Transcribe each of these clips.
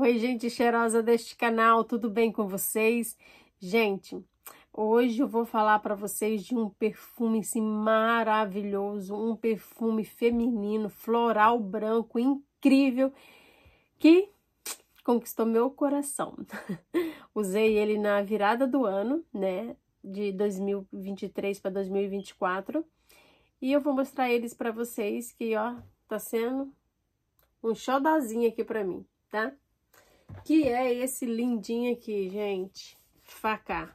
Oi, gente cheirosa deste canal, tudo bem com vocês? Gente, hoje eu vou falar para vocês de um perfume assim, maravilhoso, um perfume feminino, floral branco, incrível, que conquistou meu coração. Usei ele na virada do ano, né, de 2023 para 2024, e eu vou mostrar eles para vocês que, ó, tá sendo um showzinho aqui para mim, tá? que é esse lindinho aqui, gente? Faca.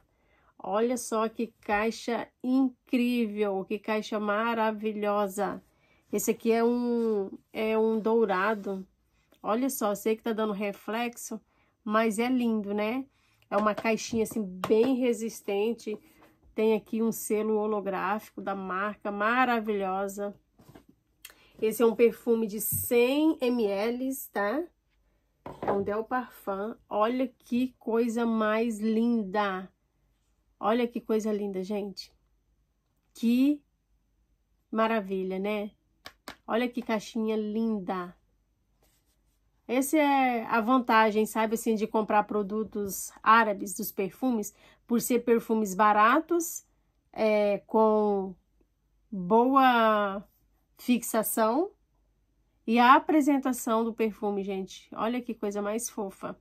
Olha só que caixa incrível, que caixa maravilhosa. Esse aqui é um, é um dourado. Olha só, sei que tá dando reflexo, mas é lindo, né? É uma caixinha, assim, bem resistente. Tem aqui um selo holográfico da marca, maravilhosa. Esse é um perfume de 100 ml, tá? É Del Parfum. Olha que coisa mais linda. Olha que coisa linda, gente. Que maravilha, né? Olha que caixinha linda. Essa é a vantagem, sabe, assim, de comprar produtos árabes dos perfumes, por ser perfumes baratos, é, com boa fixação e a apresentação do perfume, gente, olha que coisa mais fofa.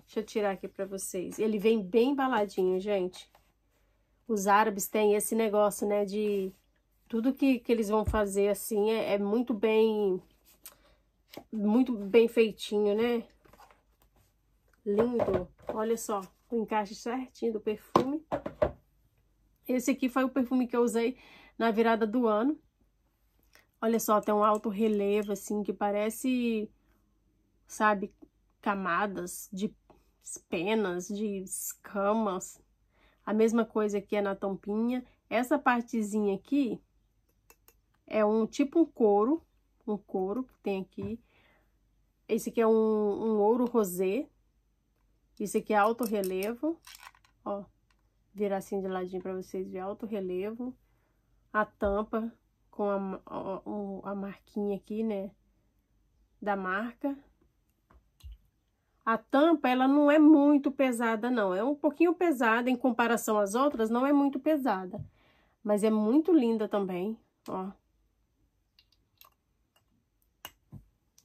Deixa eu tirar aqui para vocês. Ele vem bem embaladinho, gente. Os árabes têm esse negócio, né, de tudo que, que eles vão fazer assim é, é muito bem muito bem feitinho, né? Lindo. Olha só, o encaixe certinho do perfume. Esse aqui foi o perfume que eu usei na virada do ano. Olha só, tem um alto relevo, assim, que parece, sabe, camadas de penas, de escamas. A mesma coisa aqui é na tampinha. Essa partezinha aqui é um tipo um couro, um couro que tem aqui. Esse aqui é um, um ouro rosé. Isso aqui é alto relevo, ó. Virar assim de ladinho para vocês ver alto relevo. A tampa com a, a, a marquinha aqui, né? Da marca. A tampa, ela não é muito pesada, não. É um pouquinho pesada em comparação às outras, não é muito pesada. Mas é muito linda também, ó.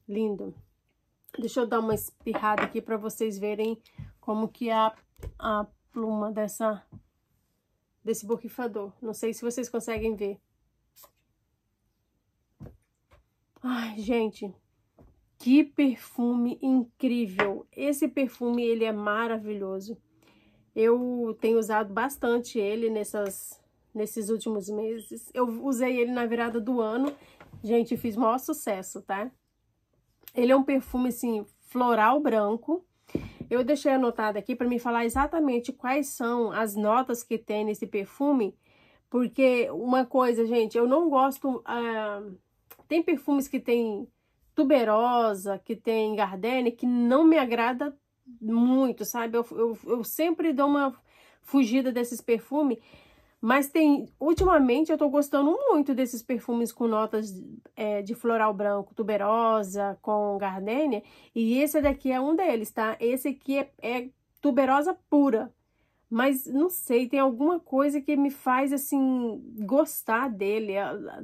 Lindo. Deixa eu dar uma espirrada aqui para vocês verem como que é a, a pluma dessa, desse borrifador. Não sei se vocês conseguem ver. Ai, gente, que perfume incrível. Esse perfume, ele é maravilhoso. Eu tenho usado bastante ele nessas, nesses últimos meses. Eu usei ele na virada do ano. Gente, fiz maior sucesso, tá? Ele é um perfume, assim, floral branco. Eu deixei anotado aqui para me falar exatamente quais são as notas que tem nesse perfume, porque uma coisa, gente, eu não gosto uh, tem perfumes que tem tuberosa, que tem gardenia, que não me agrada muito, sabe? Eu, eu, eu sempre dou uma fugida desses perfumes, mas tem, ultimamente eu tô gostando muito desses perfumes com notas é, de floral branco, tuberosa, com gardenia, e esse daqui é um deles, tá? Esse aqui é, é tuberosa pura, mas não sei, tem alguma coisa que me faz, assim, gostar dele,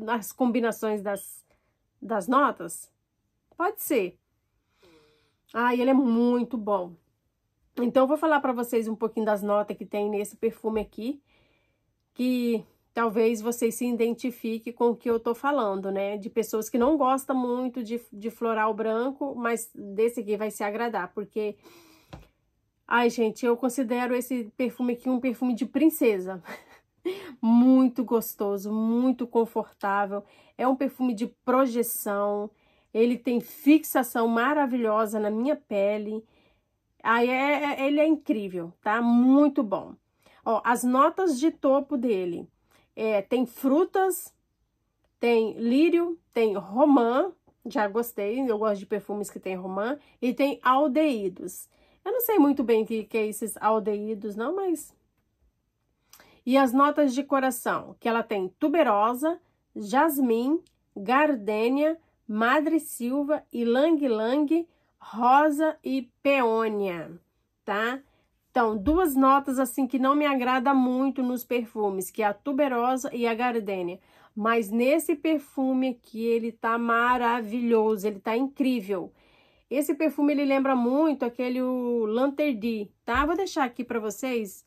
as combinações das das notas? Pode ser. Ah, ele é muito bom. Então, eu vou falar para vocês um pouquinho das notas que tem nesse perfume aqui, que talvez vocês se identifiquem com o que eu tô falando, né? De pessoas que não gostam muito de, de floral branco, mas desse aqui vai se agradar, porque... Ai, gente, eu considero esse perfume aqui um perfume de princesa. muito gostoso, muito confortável. É um perfume de projeção, ele tem fixação maravilhosa na minha pele. Aí é, é, ele é incrível, tá? Muito bom. Ó, as notas de topo dele é, tem frutas, tem lírio, tem romã, já gostei, eu gosto de perfumes que tem romã, e tem aldeídos. Eu não sei muito bem o que, que é esses aldeídos, não, mas e as notas de coração, que ela tem tuberosa, jasmim, gardênia, madre silva, ylang-ylang, rosa e peônia, tá? Então, duas notas assim que não me agrada muito nos perfumes, que é a tuberosa e a gardênia. Mas nesse perfume aqui, ele tá maravilhoso, ele tá incrível. Esse perfume, ele lembra muito aquele Lanterdi, tá? Vou deixar aqui para vocês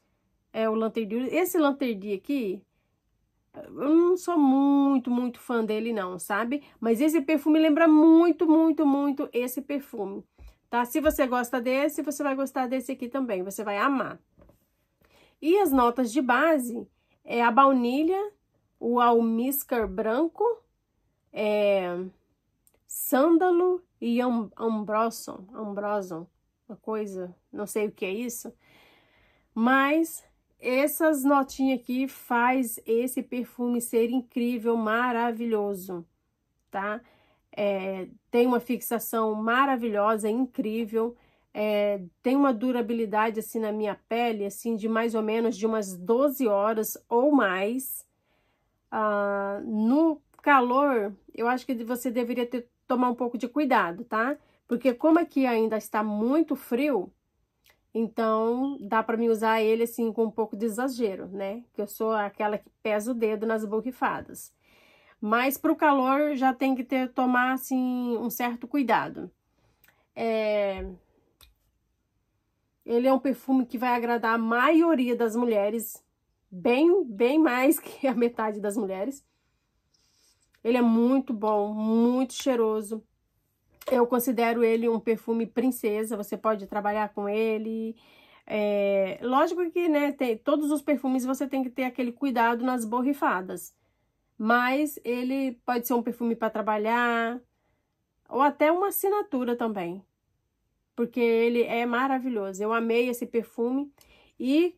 é o Lanterdi. Esse Lanterdi aqui, eu não sou muito, muito fã dele não, sabe? Mas esse perfume lembra muito, muito, muito esse perfume, tá? Se você gosta desse, você vai gostar desse aqui também, você vai amar. E as notas de base é a baunilha, o almíscar branco, é, sândalo e am, ambroson, ambroson, uma coisa, não sei o que é isso, mas essas notinhas aqui faz esse perfume ser incrível, maravilhoso, tá? É, tem uma fixação maravilhosa, incrível, é, tem uma durabilidade assim na minha pele, assim de mais ou menos de umas 12 horas ou mais. Ah, no calor, eu acho que você deveria ter, tomar um pouco de cuidado, tá? Porque como aqui ainda está muito frio, então, dá para me usar ele assim com um pouco de exagero, né? Que eu sou aquela que pesa o dedo nas borrifadas. Mas para o calor já tem que ter tomar assim um certo cuidado. É... Ele é um perfume que vai agradar a maioria das mulheres, bem, bem mais que a metade das mulheres. Ele é muito bom, muito cheiroso. Eu considero ele um perfume princesa, você pode trabalhar com ele. É, lógico que, né, tem, todos os perfumes você tem que ter aquele cuidado nas borrifadas. Mas ele pode ser um perfume para trabalhar, ou até uma assinatura também. Porque ele é maravilhoso. Eu amei esse perfume e...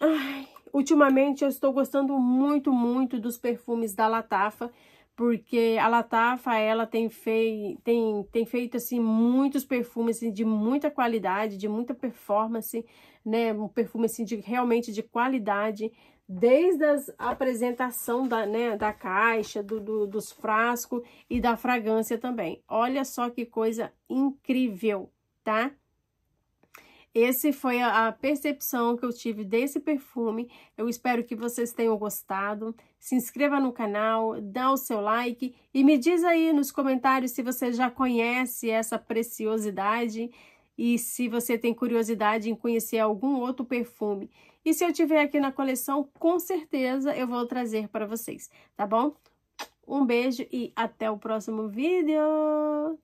Ai, ultimamente eu estou gostando muito, muito dos perfumes da Latafa porque a Latafa, ela tem, fei, tem, tem feito, assim, muitos perfumes assim, de muita qualidade, de muita performance, né, um perfume, assim, de, realmente de qualidade, desde a apresentação da, né, da caixa, do, do, dos frascos e da fragrância também. Olha só que coisa incrível, tá? Esse foi a percepção que eu tive desse perfume. Eu espero que vocês tenham gostado se inscreva no canal, dá o seu like e me diz aí nos comentários se você já conhece essa preciosidade e se você tem curiosidade em conhecer algum outro perfume. E se eu tiver aqui na coleção, com certeza eu vou trazer para vocês, tá bom? Um beijo e até o próximo vídeo!